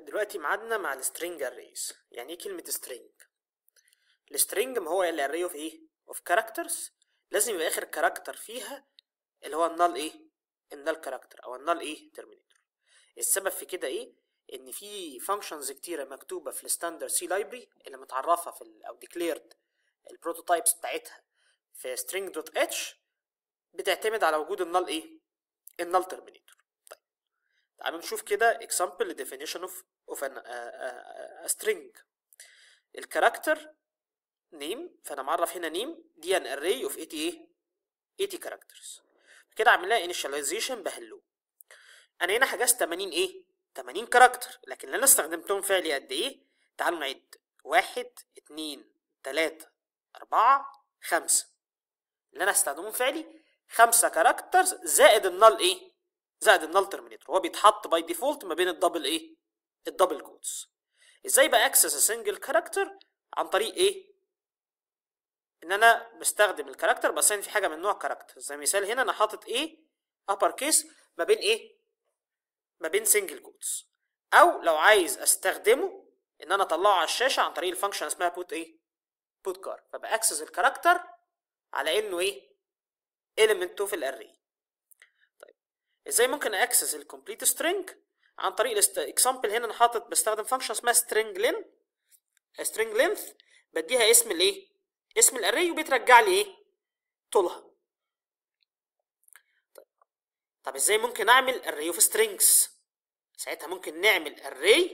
دلوقتي معادنا مع السترينج اريز يعني ايه كلمه سترينج السترينج ما هو اللي يعني array of ايه اوف كاركترز لازم يبقى اخر كاركتر فيها اللي هو النال ايه النال كاركتر او النال ايه ترمينيتور السبب في كده ايه ان في فانكشنز كتيره مكتوبه في الستاندرد سي لايبرري اللي متعرفه في الـ او ديكليرد البروتوتايبس بتاعتها في string.h بتعتمد على وجود النال ايه النال ترمينيتور تعالوا نشوف كده example definition of of an a, a, string الكاركتر نيم فانا معرف هنا نيم دي an array of 80 ايه 80 characters كده عامل لها initialization بهلو انا هنا حجزت 80 ايه 80 كاركتر لكن اللي انا استخدمتهم فعلي قد ايه تعالوا نعد واحد اتنين تلاتة أربعة خمسة اللي أنا هستخدمهم فعلي خمسة كاركترز زائد النال إيه؟ زائد النال ترمينيتور هو بيتحط باي ديفولت ما بين الدبل ايه الدبل كوتس ازاي بقى اكسس سنجل كاركتر عن طريق ايه ان انا بستخدم الكاركتر بس في حاجه من نوع كاركتر زي مثال هنا انا حاطط ايه ابر كيس ما بين ايه ما بين سنجل كوتس او لو عايز استخدمه ان انا اطلعه على الشاشه عن طريق الفانكشن اسمها بوت ايه بوت كار فباكسس الكاركتر على انه ايه element اوف الاري ازاي ممكن اكسس الكومبليت سترينج عن طريق الاكزامبل هنا انا حاطط بستخدم فانكشن اسمها string length سترينج لينث بديها اسم الايه اسم الاري وبيترجع لي ايه طولها طيب. طب ازاي ممكن اعمل array of strings ساعتها ممكن نعمل array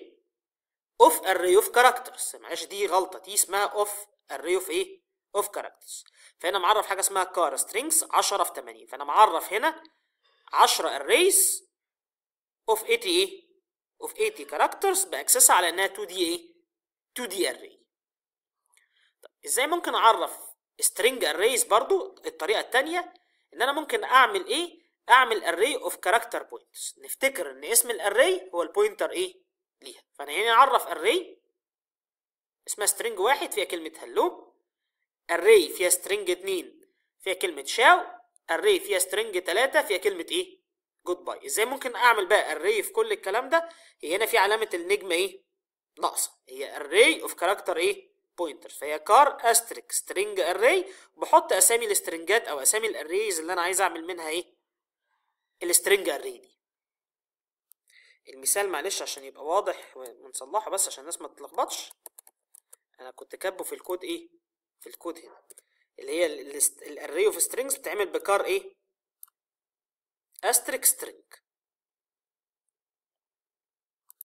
of array of characters معلش دي غلطه دي اسمها of array of ايه of characters فهنا معرف حاجه اسمها كار strings 10 في 80 فانا معرف هنا 10 arrays of 80 ايه of 80 characters باكسسها على انها 2 d ايه 2 2D array طب ازاي ممكن اعرف string arrays برضو الطريقه الثانيه ان انا ممكن اعمل ايه اعمل array of character points. نفتكر ان اسم الاري هو البوينتر ايه ليها فانا هنا اعرف array اسمها string واحد فيها كلمه hello array فيها string اتنين فيها كلمه show array فيها string 3 فيها كلمه ايه جود باي ازاي ممكن اعمل بقى array في كل الكلام ده هي هنا في علامه النجمه ايه ناقصه هي array of character ايه بوينتر فهي كار استريك string array بحط اسامي السترنجات او اسامي الاريز اللي انا عايز اعمل منها ايه السترنج array دي المثال معلش عشان يبقى واضح ونصلحه بس عشان الناس ما تتلخبطش انا كنت كاتبه في الكود ايه في الكود هنا اللي هي الاري اوف سترينجز بتتعمل بكار ايه استريك سترينج